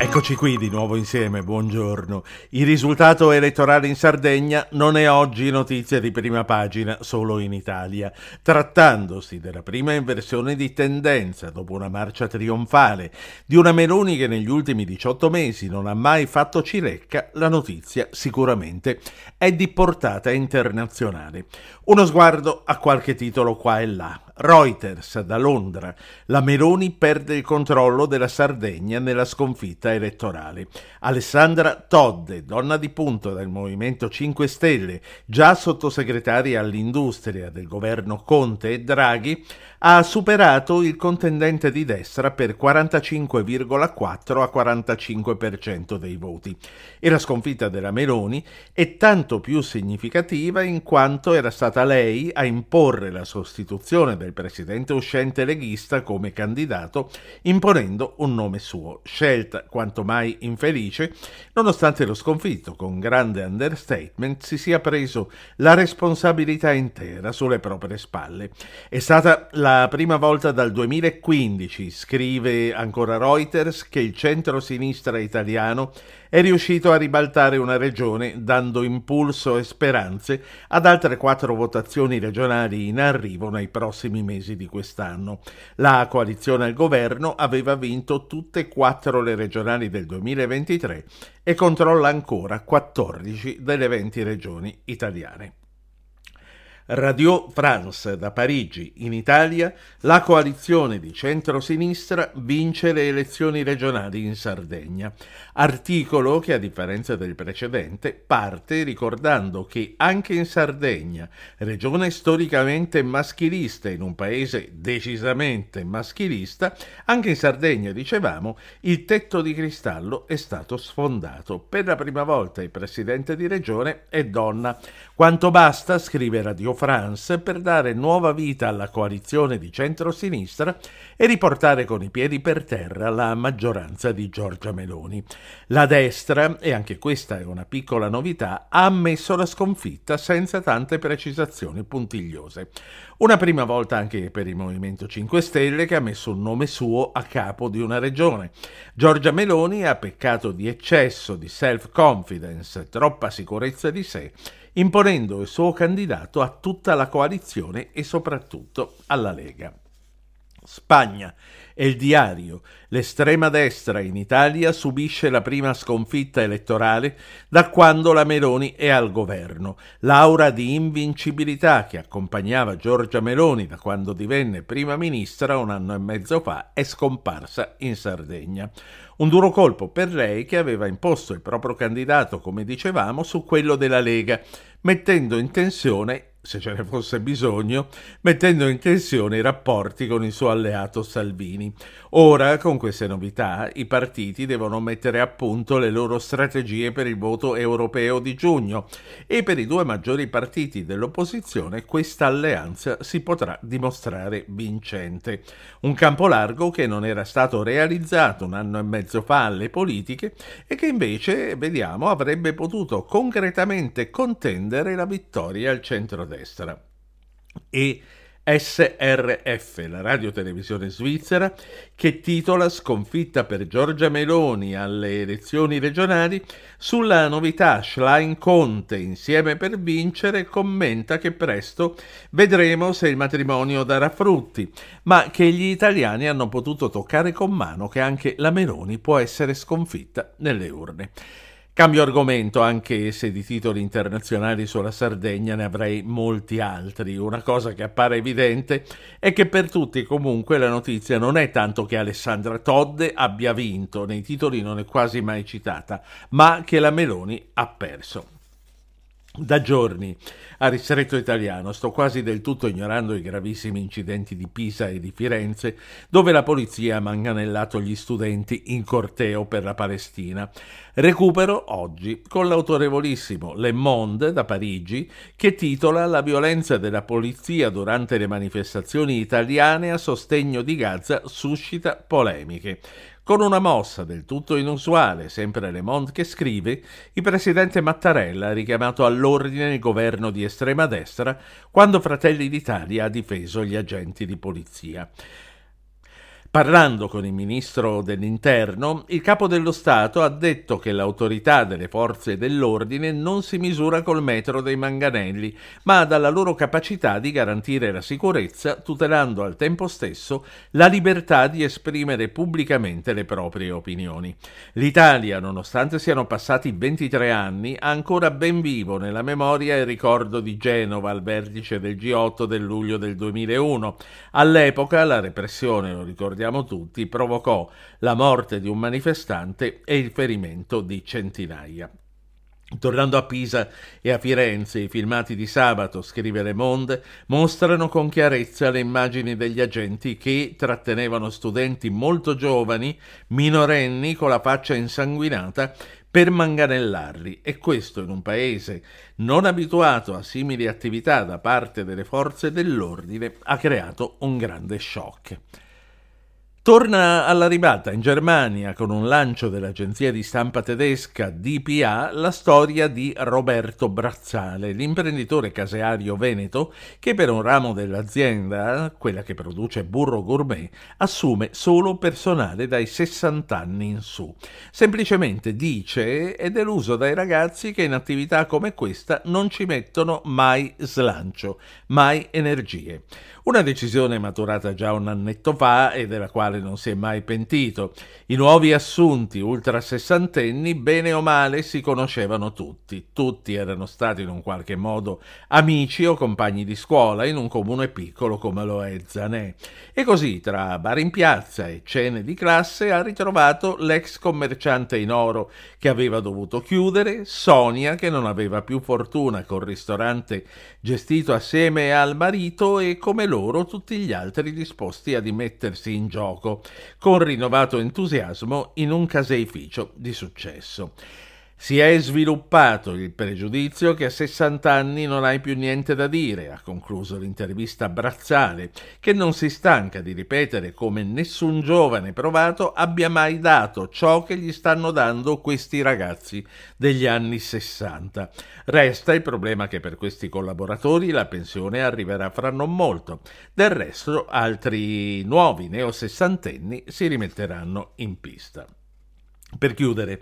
Eccoci qui di nuovo insieme, buongiorno. Il risultato elettorale in Sardegna non è oggi notizia di prima pagina solo in Italia, trattandosi della prima inversione di tendenza dopo una marcia trionfale di una Meloni che negli ultimi 18 mesi non ha mai fatto cirecca, la notizia sicuramente è di portata internazionale. Uno sguardo a qualche titolo qua e là. Reuters da Londra. La Meloni perde il controllo della Sardegna nella sconfitta elettorale. Alessandra Todde, donna di punto del Movimento 5 Stelle, già sottosegretaria all'industria del governo Conte e Draghi, ha superato il contendente di destra per 45,4 a 45% dei voti. E la sconfitta della Meloni è tanto più significativa in quanto era stata lei a imporre la sostituzione del il presidente uscente leghista come candidato, imponendo un nome suo, scelta quanto mai infelice, nonostante lo sconfitto con grande understatement si sia preso la responsabilità intera sulle proprie spalle. È stata la prima volta dal 2015, scrive ancora Reuters, che il centro-sinistra italiano è riuscito a ribaltare una regione dando impulso e speranze ad altre quattro votazioni regionali in arrivo nei prossimi mesi di quest'anno. La coalizione al governo aveva vinto tutte e quattro le regionali del 2023 e controlla ancora 14 delle 20 regioni italiane. Radio France da Parigi in Italia, la coalizione di centrosinistra vince le elezioni regionali in Sardegna. Articolo che a differenza del precedente parte ricordando che anche in Sardegna, regione storicamente maschilista in un paese decisamente maschilista, anche in Sardegna, dicevamo, il tetto di cristallo è stato sfondato. Per la prima volta il presidente di regione è donna. Quanto basta, scrive Radio France. France per dare nuova vita alla coalizione di centro-sinistra e riportare con i piedi per terra la maggioranza di Giorgia Meloni. La destra, e anche questa è una piccola novità, ha ammesso la sconfitta senza tante precisazioni puntigliose. Una prima volta anche per il Movimento 5 Stelle che ha messo un nome suo a capo di una regione. Giorgia Meloni ha peccato di eccesso di self-confidence, troppa sicurezza di sé imponendo il suo candidato a tutta la coalizione e soprattutto alla Lega. Spagna. El diario. L'estrema destra in Italia subisce la prima sconfitta elettorale da quando la Meloni è al governo. L'aura di invincibilità che accompagnava Giorgia Meloni da quando divenne prima ministra un anno e mezzo fa è scomparsa in Sardegna. Un duro colpo per lei che aveva imposto il proprio candidato, come dicevamo, su quello della Lega, mettendo in tensione se ce ne fosse bisogno, mettendo in tensione i rapporti con il suo alleato Salvini. Ora, con queste novità, i partiti devono mettere a punto le loro strategie per il voto europeo di giugno e per i due maggiori partiti dell'opposizione questa alleanza si potrà dimostrare vincente. Un campo largo che non era stato realizzato un anno e mezzo fa alle politiche e che invece, vediamo, avrebbe potuto concretamente contendere la vittoria al centro destra e SRF, la radiotelevisione svizzera, che titola Sconfitta per Giorgia Meloni alle elezioni regionali sulla novità Schlein Conte insieme per vincere commenta che presto vedremo se il matrimonio darà frutti, ma che gli italiani hanno potuto toccare con mano che anche la Meloni può essere sconfitta nelle urne. Cambio argomento, anche se di titoli internazionali sulla Sardegna ne avrei molti altri. Una cosa che appare evidente è che per tutti comunque la notizia non è tanto che Alessandra Todde abbia vinto, nei titoli non è quasi mai citata, ma che la Meloni ha perso. Da giorni a ristretto italiano. Sto quasi del tutto ignorando i gravissimi incidenti di Pisa e di Firenze, dove la polizia ha manganellato gli studenti in corteo per la Palestina. Recupero oggi con l'autorevolissimo Le Monde da Parigi, che titola La violenza della polizia durante le manifestazioni italiane a sostegno di Gaza suscita polemiche. Con una mossa del tutto inusuale, sempre Le Monde che scrive, il presidente Mattarella ha richiamato all'ordine il governo di estrema destra quando Fratelli d'Italia ha difeso gli agenti di polizia. Parlando con il ministro dell'Interno, il capo dello Stato ha detto che l'autorità delle forze dell'ordine non si misura col metro dei manganelli, ma dalla loro capacità di garantire la sicurezza, tutelando al tempo stesso la libertà di esprimere pubblicamente le proprie opinioni. L'Italia, nonostante siano passati 23 anni, ha ancora ben vivo nella memoria il ricordo di Genova al vertice del G8 del luglio del 2001. All'epoca la repressione, lo ricordiamo, sappiamo tutti, provocò la morte di un manifestante e il ferimento di centinaia. Tornando a Pisa e a Firenze, i filmati di sabato, scrive Le Monde, mostrano con chiarezza le immagini degli agenti che trattenevano studenti molto giovani, minorenni con la faccia insanguinata, per manganellarli e questo in un paese non abituato a simili attività da parte delle forze dell'ordine ha creato un grande shock. Torna alla ribalta in Germania con un lancio dell'agenzia di stampa tedesca DPA la storia di Roberto Brazzale, l'imprenditore caseario veneto che per un ramo dell'azienda, quella che produce burro gourmet, assume solo personale dai 60 anni in su. Semplicemente dice è deluso dai ragazzi che in attività come questa non ci mettono mai slancio, mai energie. Una decisione maturata già un annetto fa e della quale quale non si è mai pentito. I nuovi assunti ultra sessantenni, bene o male, si conoscevano tutti. Tutti erano stati in un qualche modo amici o compagni di scuola in un comune piccolo come lo è Zanè. E così, tra bar in piazza e cene di classe, ha ritrovato l'ex commerciante in oro che aveva dovuto chiudere, Sonia che non aveva più fortuna col ristorante gestito assieme al marito e come loro tutti gli altri disposti a dimettersi in gioco con rinnovato entusiasmo in un caseificio di successo. Si è sviluppato il pregiudizio che a 60 anni non hai più niente da dire, ha concluso l'intervista Brazzale, che non si stanca di ripetere come nessun giovane provato abbia mai dato ciò che gli stanno dando questi ragazzi degli anni 60. Resta il problema che per questi collaboratori la pensione arriverà fra non molto. Del resto altri nuovi neosessantenni si rimetteranno in pista. Per chiudere,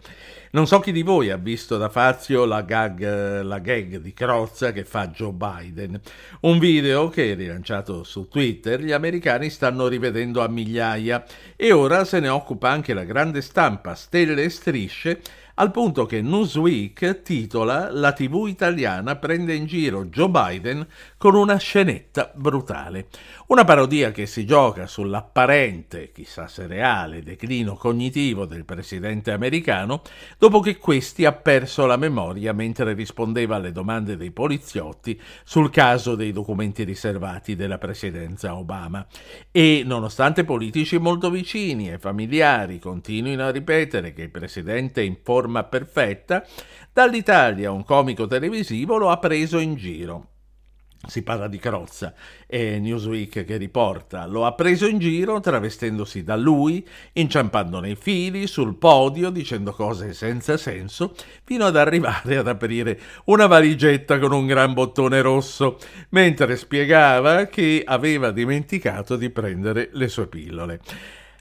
non so chi di voi ha visto da Fazio la gag, la gag di Crozza che fa Joe Biden, un video che rilanciato su Twitter gli americani stanno rivedendo a migliaia e ora se ne occupa anche la grande stampa, stelle e strisce al punto che Newsweek titola La TV italiana prende in giro Joe Biden con una scenetta brutale. Una parodia che si gioca sull'apparente, chissà se reale, declino cognitivo del presidente americano dopo che questi ha perso la memoria mentre rispondeva alle domande dei poliziotti sul caso dei documenti riservati della presidenza Obama. E nonostante politici molto vicini e familiari continuino a ripetere che il presidente informa forma perfetta, dall'Italia un comico televisivo lo ha preso in giro. Si parla di Crozza, è Newsweek che riporta. Lo ha preso in giro travestendosi da lui, inciampando nei fili, sul podio, dicendo cose senza senso, fino ad arrivare ad aprire una valigetta con un gran bottone rosso, mentre spiegava che aveva dimenticato di prendere le sue pillole.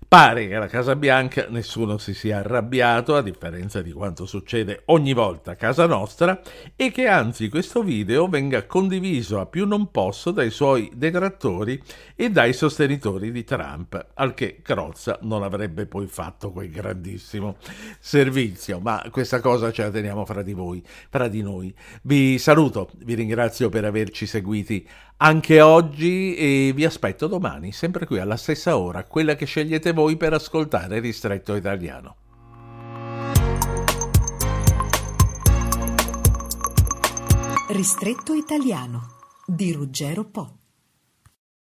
Pare che alla Casa Bianca nessuno si sia arrabbiato, a differenza di quanto succede ogni volta a casa nostra, e che anzi questo video venga condiviso a più non posso dai suoi detrattori e dai sostenitori di Trump, al che Crozza non avrebbe poi fatto quel grandissimo servizio. Ma questa cosa ce la teniamo fra di voi, fra di noi. Vi saluto, vi ringrazio per averci seguiti anche oggi e vi aspetto domani, sempre qui alla stessa ora, quella che scegliete voi voi per ascoltare Ristretto Italiano. Ristretto Italiano di Ruggero Po.